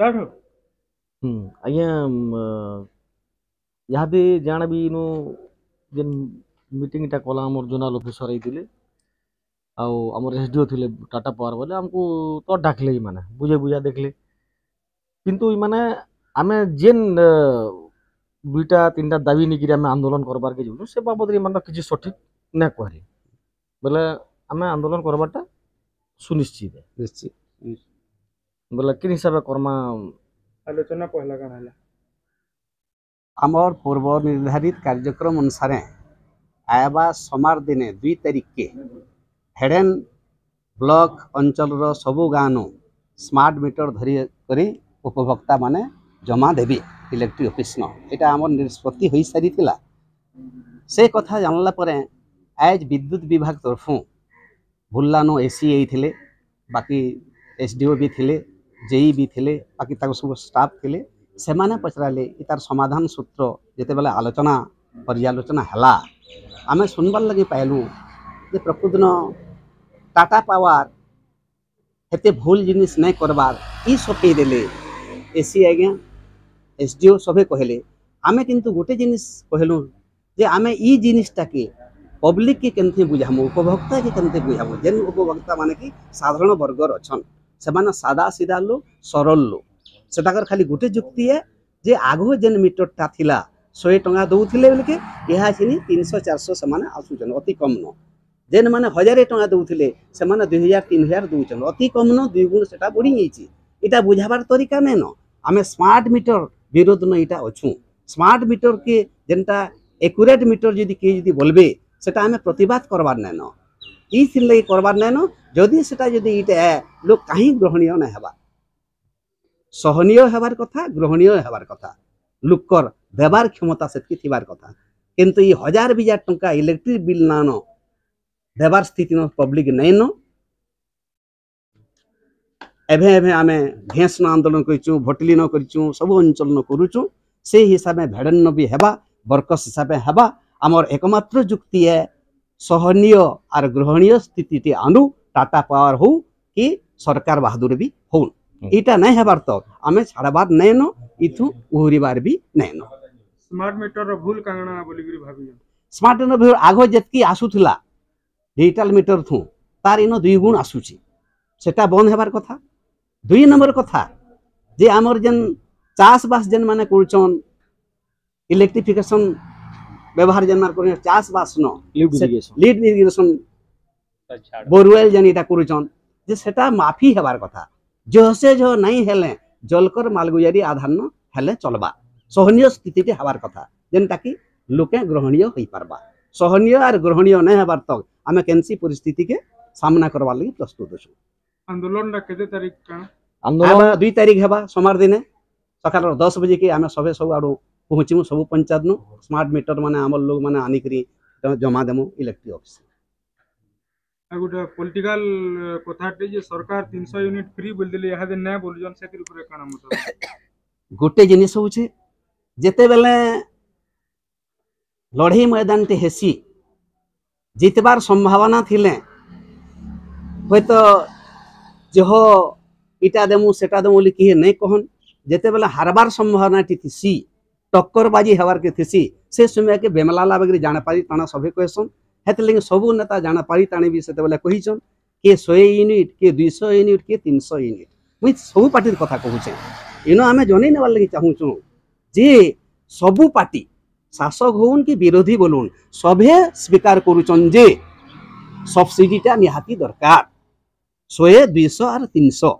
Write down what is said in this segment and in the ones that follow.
sir हम्म, जान भी इनो जन मीटिंग टा कॉल आमर जोनल ऑफिसर आई थी आउ आमर एसडीओ थी टाटा पावर बोले आमको तो ढाकले ही माने बुझे बुझा देखले ले किंतु ये माने आमे जेन दुईटा तीनटा दाबी निकिरे आमे आंदोलन करबार के जुलु से बाबत रे माने किछ सठिक न कहरी बोले आमे आंदोलन करबाटा सुनिश्चित निश्चित ବୋଲେ କିନ୍ ହିସାବେ କର୍ମା ଆଲୋଚନା ପହିଲା କାଣା ହେଲା ଆମର ପୂର୍ବ ନିର୍ଦ୍ଧାରିତ କାର୍ଯ୍ୟକ୍ରମ ଅନୁସାରେ ଆୟବା ସମାର ଦିନେ ଦୁଇ ତାରିଖକେ ହେଡ଼େନ୍ ବ୍ଲକ ଅଞ୍ଚଳର ସବୁ ଗାଁନୁ ସ୍ମାର୍ଟ ମିଟର ଧରି କରି ଉପଭୋକ୍ତାମାନେ ଜମା ଦେବେ ଇଲେକ୍ଟ୍ରି ଅଫିସ୍ନ ଏଇଟା ଆମର ନିଷ୍ପତ୍ତି ହୋଇସାରିଥିଲା ସେ କଥା ଜାଣିଲା ପରେ ଆଏଜ୍ ବିଦ୍ୟୁତ ବିଭାଗ ତରଫୁ ବୁର୍ଲାନୁ ଏ ସି ହେଇଥିଲେ ବାକି ଏସ୍ ଡି ଓ ବି ଥିଲେ जेई भी ଥିଲେ बाकी ତାଙ୍କ ସବୁ ଷ୍ଟାଫ୍ ଥିଲେ ସେମାନେ ପଚରାଲେ ଏ ତାର ସମାଧାନ ସୂତ୍ର ଯେତେବେଳେ ଆଲୋଚନା ପର୍ଯ୍ୟାଲୋଚନା ହେଲା ଆମେ ଶୁଣିବାର ଲାଗି ପାଇଲୁ ଯେ ପ୍ରକୃତିନ ଟାଟା ପାୱାର ଏତେ ଭୁଲ ଜିନିଷ ନାଇଁ କରବାର ଇ ସଫେଇ ଦେଲେ ଏସି ଆଜ୍ଞା ଏସ୍ ଡି ଓ ସଭେ କହିଲେ ଆମେ କିନ୍ତୁ ଗୋଟେ ଜିନିଷ କହିଲୁ ଯେ ଆମେ ଇ ଜିନିଷଟାକେ ପବ୍ଲିକକେ କେମିତି ବୁଝାମୁ ଉପଭୋକ୍ତାକେ କେମିତି ବୁଝାମୁ ଯେନ୍ ଉପଭୋକ୍ତାମାନେ କି ସାଧାରଣ ବର୍ଗର ଅଛନ୍ ସେମାନେ ସାଦା ସିଧା ଲୋ ସରଲ ଲୋ ସେ ଖାଲି ଗୋଟେ ଯୁକ୍ତି ଏ ଯେ ଆଗ ଯେନ୍ ମିଟରଟା ଥିଲା ଶହେ ଟଙ୍କା ଦଉଥିଲେ ବୋଲିକି ଏହା ଚିନି ତିନିଶହ ଚାରିଶହ ସେମାନେ ଆସୁଛନ୍ତି ଅତି କମ୍ ଯେନ୍ମାନେ ହଜାରେ ଟଙ୍କା ଦେଉଥିଲେ ସେମାନେ ଦୁଇ ହଜାର ତିନି ହଜାର ଦେଉଛନ୍ତି ଅତି କମ୍ ଦୁଇ ଗୁଣ ସେଟା ବଢ଼ିଯାଇଛି ଏଇଟା ବୁଝାବାର ତରିକା ନାଇଁନ ଆମେ ସ୍ମାର୍ଟ ମିଟର ବିରୋଧ ନ ଏଇଟା ଅଛୁଁ ସ୍ମାର୍ଟ ମିଟରକେ ଯେନ୍ଟା ଏକୁରେଟ୍ ମିଟର ଯଦି କିଏ ଯଦି ବୋଲବେ ସେଟା ଆମେ ପ୍ରତିବାଦ କରବାର ନାଇଁନ किसी लगी करबार नाइन जदि सेटा लोक कहीं ग्रहणीय ना हबार सहनीय हबार कथा ग्रहणीय हबार कथा लोकर देवार क्षमता से कथा किंतु ये हजार हजार टंका इलेक्ट्रिक बिल नान देवार स्थित पब्लिक नाइन एभे एभे आम घेसन आंदोलन करूँ भटलिन करूँ सब अंचल न करूँ से हिसाब भेड़न भी हेबा बरकस हिसाब हेबा आमर एकमात्र जुक्ति है ସହନୀୟ ଆର ଗ୍ରହଣୀୟ ସ୍ଥିତିଟି ଆନୁ ଟାଟା ପାୱାର ହଉ କି ସରକାର ବାହାଦୁର ବି ହଉନ୍ ଏଇଟା ନାଇଁ ହେବାର ତ ଆମେ ଛାଡ଼ବାର ନାଇଁନ ଇଥୁ ଉହୁରିବାର ବି ନାଇଁନ ସ୍ମାର୍ଟ ମିଟରର ଭୁଲ କାଣା ବୋଲିକରି ଭାବିଛ ସ୍ମାର୍ଟ ମିଟର ଆଗ ଯେତିକି ଆସୁଥିଲା ଡିଜିଟାଲ ମିଟର ଥୁ ତାର ଇନ ଦୁଇ ଗୁଣ ଆସୁଛି ସେଟା ବନ୍ଦ ହେବାର କଥା ଦୁଇ ନମ୍ବର କଥା ଯେ ଆମର ଯେନ୍ ଚାଷବାସ ଯେନ୍ ମାନେ କରୁଛନ୍ ଇଲେକ୍ଟ୍ରିଫିକେସନ୍ ବ୍ୟବହାର ଯେନ୍ମାର କରି ଚାଷ୍ ବାସ୍ ନ ଲିଡ୍ ଇରିଗେସନ୍ ବୋରୱେଲ୍ ଯେନ୍ ଇଟା କରୁଛନ୍ ଯେ ସେଟା ମାଫି ହେବାର୍ କଥା ଜହସେ ଜହ ନାଇଁ ହେଲେ ଜଲକର ମାଲଗୁଜାରୀ ଆଧାନ ହେଲେ ଚଲବା ସହନୀୟ ସ୍ଥିତିଟେ ହେବାର୍ କଥା ଯେନ୍ଟାକି ଲୋକେ ଗ୍ରହଣୀୟ ହେଇପାରବା ସହନୀୟ ଆର୍ ଗ୍ରହଣୀୟ ନାଇଁ ହେବାର୍ ତକ୍ ଆମେ କେନ୍ସି ପରିସ୍ଥିତିକେ ସାମ୍ନା କରବାର୍ ଲାଗି ପ୍ରସ୍ତୁତ ଅଛୁ ଆନ୍ଦୋଳନଟା କେତେ ତାରିଖ କାଣା ଆନ୍ଦୋଳନ ଦୁଇ ତାରିଖ ହେବା ସୋମବାର ଦିନେ ସକାଳ ଦଶ ବଜେକି ଆମେ ସବେ ସବୁ ଆଡ଼ୁ पहुँचमु सब पंचायत नु स्मार्ट मीटर मान आम लोग मैंने आनिक जमा देमु इलेक्ट्रिक अफिस गोटे जिन कथे मैदान ते हेसी जितबार संभावना थिले होय तो जेहो इटा देमु सेटा देमु लिखि नै कहन जिते बार हारबार संभावना टी थी ଟକ୍କରବାଜି ହେବାର୍ କେ ଥିସି ସେ ସମୟକେ ବେମଲାଲା ବେଗରି ଜାଣପାରି ଟାଣା ସଭେ କହେସନ୍ ହେଥିର୍ଲାଗି ସବୁ ନେତା ଜାଣପାରି ଟାଣେ ବି ସେତେବେଳେ କହିଛନ୍ କିଏ ଶହେ ୟୁନିଟ୍ କିଏ ଦୁଇଶହ ୟୁନିଟ୍ କିଏ ତିନିଶହ ୟୁନିଟ୍ ମୁଇଁ ସବୁ ପାର୍ଟିର କଥା କହୁଛେ ଇନ ଆମେ ଜନେଇ ନେବାର୍ ଲାଗି ଚାହୁଁଛୁଁ ଯେ ସବୁ ପାର୍ଟି ଶାସକ ହଉନ୍ କି ବିରୋଧୀ ବୋଲୁନ୍ ସଭେ ସ୍ୱୀକାର କରୁଛନ୍ ଯେ ସବସିଡ଼ିଟା ନିହାତି ଦରକାର ଶହେ ଦୁଇଶହ ଆର୍ ତିନିଶହ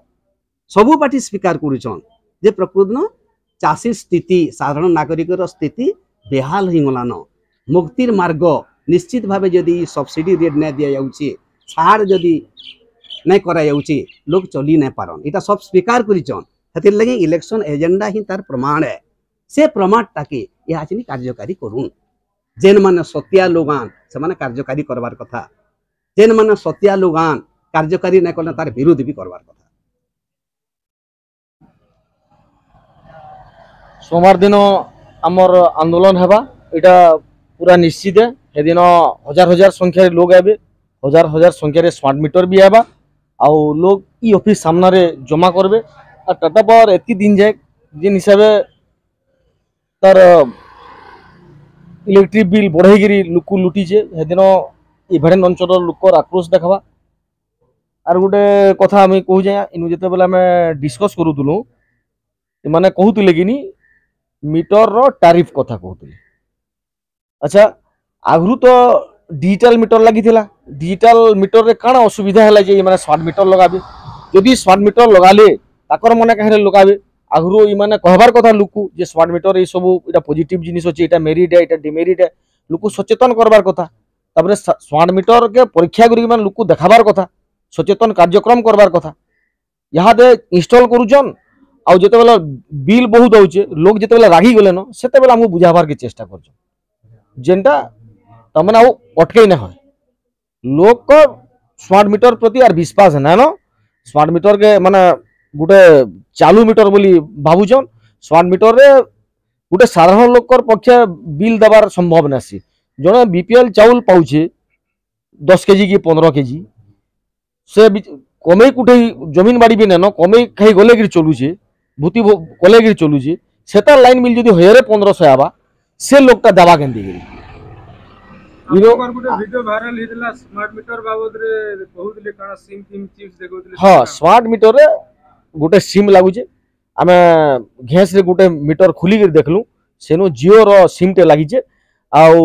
ସବୁ ପାର୍ଟି ସ୍ୱୀକାର କରୁଛନ୍ ଯେ ପ୍ରକୃତ চাষির স্থিতি সাধারণ নাগরিকের স্থিতি বেহাল হইগলান মুক্তির মার্গ নিশ্চিতভাবে যদি সবসিডি রেট না দিয়া যাচ্ছে ছাড় যদি নাই করা যাচ্ছে লোক চলি না পারন এটা সব স্বীকার করিছন সেটির লাগে ইলেকশন এজেন্ডা হি তার প্রমাণ সে প্রমাণটাকে ইহা কার্যকারী করুন যেন মানে সতিয়া লোগান সে কার্যকারী করবার কথা যেন মানে সতিয়া লোগান কার্যকারী না করলে তার বিরোধী বি করবার কথা সোমবার দিন আমার আন্দোলন হবা এটা পুরা নিশ্চিত সেদিন হাজার হাজার সংখ্যার লোক আবে হাজার হাজার সংখ্যার স্মার্ট মিটর বি আবা আও লোক ই অফিস সামনে জমা করবে আর টাটা পাওয়ার এত দিন যাক যে হিসাবে তার ইলেকট্রিক বিল বড়াইকি লোক লুটিছে সেদিন ইভারেন্ট অঞ্চল লোকর আক্রোশ দেখাবা আর গোটে কথা আমি কହୁছে ইনু যেতবেলে আমি ডিসকস করুলু মানে কুলে কিনি ମିଟରର ଟାରିଫ କଥା କହୁଥିଲେ ଆଚ୍ଛା ଆଗରୁ ତ ଡିଜିଟାଲ ମିଟର ଲାଗିଥିଲା ଡିଜିଟାଲ ମିଟରରେ କାଣା ଅସୁବିଧା ହେଲା ଯେ ଏମାନେ ସ୍ମାର୍ଟ ମିଟର ଲଗାବେ ଯଦି ସ୍ମାର୍ଟ ମିଟର ଲଗାଲେ ତାଙ୍କର ମନେ କାହିଁରେ ଲଗାବେ ଆଗରୁ ଏମାନେ କହିବାର କଥା ଲୋକକୁ ଯେ ସ୍ମାର୍ଟ ମିଟର ଏସବୁ ଏଇଟା ପଜିଟିଭ ଜିନିଷ ଅଛି ଏଇଟା ମେରିଟ୍ ଏଇଟା ଡିମେରିଟ୍ ଲୋକକୁ ସଚେତନ କରବାର କଥା ତାପରେ ସ୍ମାର୍ଟ ମିଟରକେ ପରୀକ୍ଷା କରିକି ମାନେ ଲୋକକୁ ଦେଖାବାର କଥା ସଚେତନ କାର୍ଯ୍ୟକ୍ରମ କରବାର କଥା ଇହାଦେ ଇନଷ୍ଟଲ କରୁଛନ୍ আউ যেতবেলা বিল বহুত হচ্ছে লোক যেতবেলা রাগি গলেন সেতবেলা আমি বুঝাবার চেষ্টা করছো যেটা তার মানে আউ অটকেই না হয় লোক স্মার্ট মিটর প্রতি আর বিশ্বাস না স্মার্ট মিটরকে মানে গোটে চালু মিটর বলে ভাবুছন স্মার্ট মিটরে গোটে সাধারণ লোকর পক্ষে বিল দেবার সম্ভব নাসি জনে বিপিএল চাউল পাউছে দশ কেজি কি পনেরো কেজি সে কমেই কুঠেই জমিন বাড়ি বি নেন কমেই খাই গলে কি চলুছে ଭୂତି କଲେଇକିରି ଚଲୁଛେ ସେତାର୍ ଲାଇନ୍ ମିଲ୍ ଯଦି ହଜାରେ ପନ୍ଦରଶହ ହେବା ସେ ଲୋକଟା ଦେବା କେନ୍ତି କରି ହଁ ସ୍ମାର୍ଟ ମିଟରରେ ଗୋଟେ ସିମ୍ ଲାଗୁଛେ ଆମେ ଘେଁସରେ ଗୋଟେ ମିଟର ଖୋଲିକିରି ଦେଖଲୁ ସେନୁ ଜିଓର ସିମ୍ଟେ ଲାଗିଛେ ଆଉ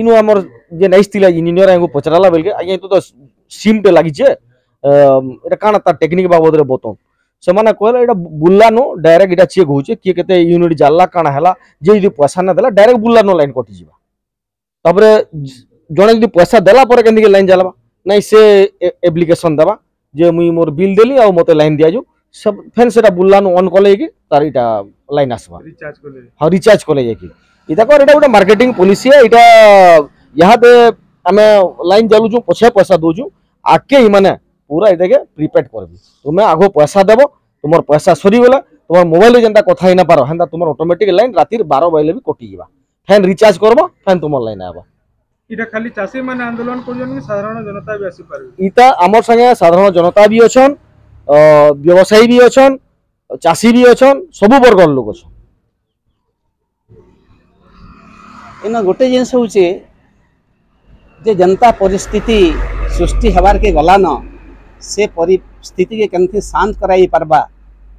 ଇନୁ ଆମର ଯେନ୍ ଆସିଥିଲା ଇଞ୍ଜିନିୟର ଆଙ୍କୁ ପଚରାଲା ବେଲକେ ଆଜ୍ଞା ତ ସିମ୍ଟେ ଲାଗିଛେ ଏଇଟା କାଣା ତାର ଟେକ୍ନିକ୍ ବାବଦରେ ବତଉନ୍ से मैंने कहला ये बुलानो डायरेक्ट यहाँ चेक हो किए के यूनिट जाला कण है जे जो पैसा ना दे डायरेक्ट बुलानो लाइन कटिजी तपर जड़े जो पैसा देलापर के लाइन जल्वा ना से एप्लिकेसन देवा जे मुई मोर बिल देली आ मत लाइन दिजो सब फेन से बुलानो अन् कले तार यहाँ लाइन आसवा हाँ रिचार्ज कले जाक गोटे मार्केटिंग पलिसी है यहाँ यहाँ आम लाइन जलुचु पछे पैसा दौचु आके ही मैंने পুরা এটাকে প্রিপেড করবি তুমি আগ পয়সা দেব তোমার পয়সা সরিগলা তোমার মোবাইলে যে কথা হয়ে না পার হেন্তা তোমার অটোমেটিক লাইন রাতির বারো বাইলে বি কটি যা ফ্যান রিচার্জ করবো ফ্যান তোমার লাইন আব এটা খালি চাষী মানে আন্দোলন করছেন ইটা আমার সঙ্গে সাধারণ জনতা অছন ব্যবসায়ী বি অছন সবু বর্গর লোক অছন এন গোটে জিনিস হচ্ছে যে জনতা পরিস্থিতি সৃষ্টি কে গলান ସେ ପରିସ୍ଥିତିକେ କେମିତି ଶାନ୍ତ କରାଇ ପାର୍ବା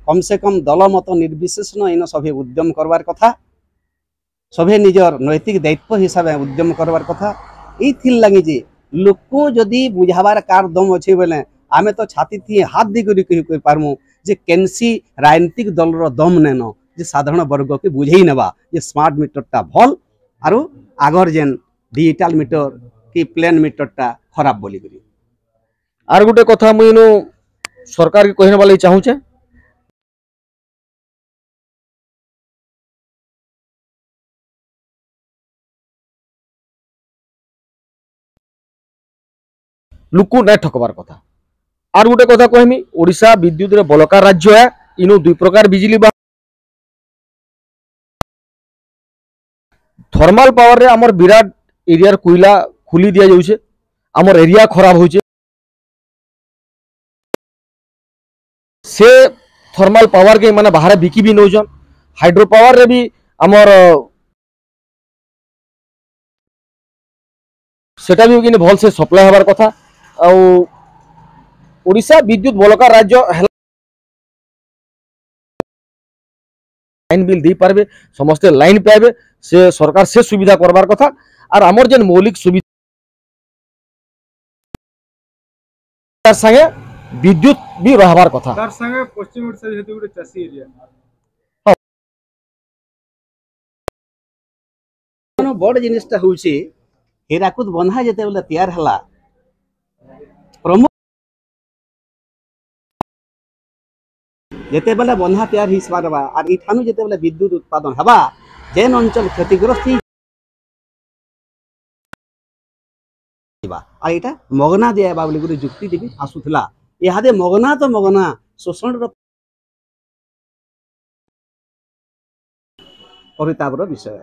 କମ୍ସେ କମ୍ ଦଲ ମତ ନିର୍ବିଶେଷଣ ଇନ ସଭେ ଉଦ୍ୟମ କରବାର କଥା ସଭେ ନିଜର ନୈତିକ ଦାୟିତ୍ୱ ହିସାବେ ଉଦ୍ୟମ କରବାର କଥା ଏଇଥିର୍ ଲାଗି ଯେ ଲୋକ ଯଦି ବୁଝାବାର କାର୍ ଦମ ଅଛି ବୋଲେ ଆମେ ତ ଛାତି ଥି ହାତ ଦେଇକରି କହିପାରମୁ ଯେ କେନ୍ସି ରାଜନୀତିକ ଦଲର ଦମ ନେନ ଯେ ସାଧାରଣ ବର୍ଗକେ ବୁଝେଇ ନେବା ଯେ ସ୍ମାର୍ଟ ମିଟରଟା ଭଲ ଆରୁ ଆଗର ଯେନ୍ ଡିଜିଟାଲ ମିଟର କି ପ୍ଲେନ୍ ମିଟରଟା ଖରାପ ବୋଲିକରି আর গোটে কথা মুই ইনু সরকারকে কহিনবার লাগি চাহুছে লুকু নাই ঠকবার কথা আর গোটে কথা কহমি ওড়িশা বিদ্যুতের বলকার রাজ্য হ্যাঁ, ইনু দুই প্রকার বিজলি বা থর্মাল পাওয়ারে আমার বিরাট এরিয়ার কুইলা খুলি দিয়া যাচ্ছে আমার এরিয়া খারাপ হচ্ছে से थर्माल पावर के मैंने बाहर बिकि भी नौजन हाइड्रो पावर रे भी आम से भी भल से सप्लाई हबार कथा आउ विद्युत बलका राज्य लाइन बिल दे पारे समस्ते लाइन पाए से सरकार से सुविधा करबार कथा आर आमर जन मौलिक सुविधा संगे বিদ্যুৎ বি রহবার কথা তার সঙ্গে পশ্চিম ওড়িশা যেহেতু গোটে চাষী এরিয়া বড় জিনিসটা হচ্ছে হীরাকুদ বন্ধা যেতবে তৈয়ার হলা প্রমুখ যেতবে বন্ধা তৈয়ার হয়ে পারবা আর এঠানু যেতবে বিদ্যুৎ উৎপাদন হবা যেন অঞ্চল ক্ষতিগ্রস্ত আর এটা মগনা দিয়া বলে গোটে যুক্তি দেবী আসুলা ଏହାଦେ ମଗନା ତ ମଗନା ଶୋଷଣର ପରିତାପର ବିଷୟ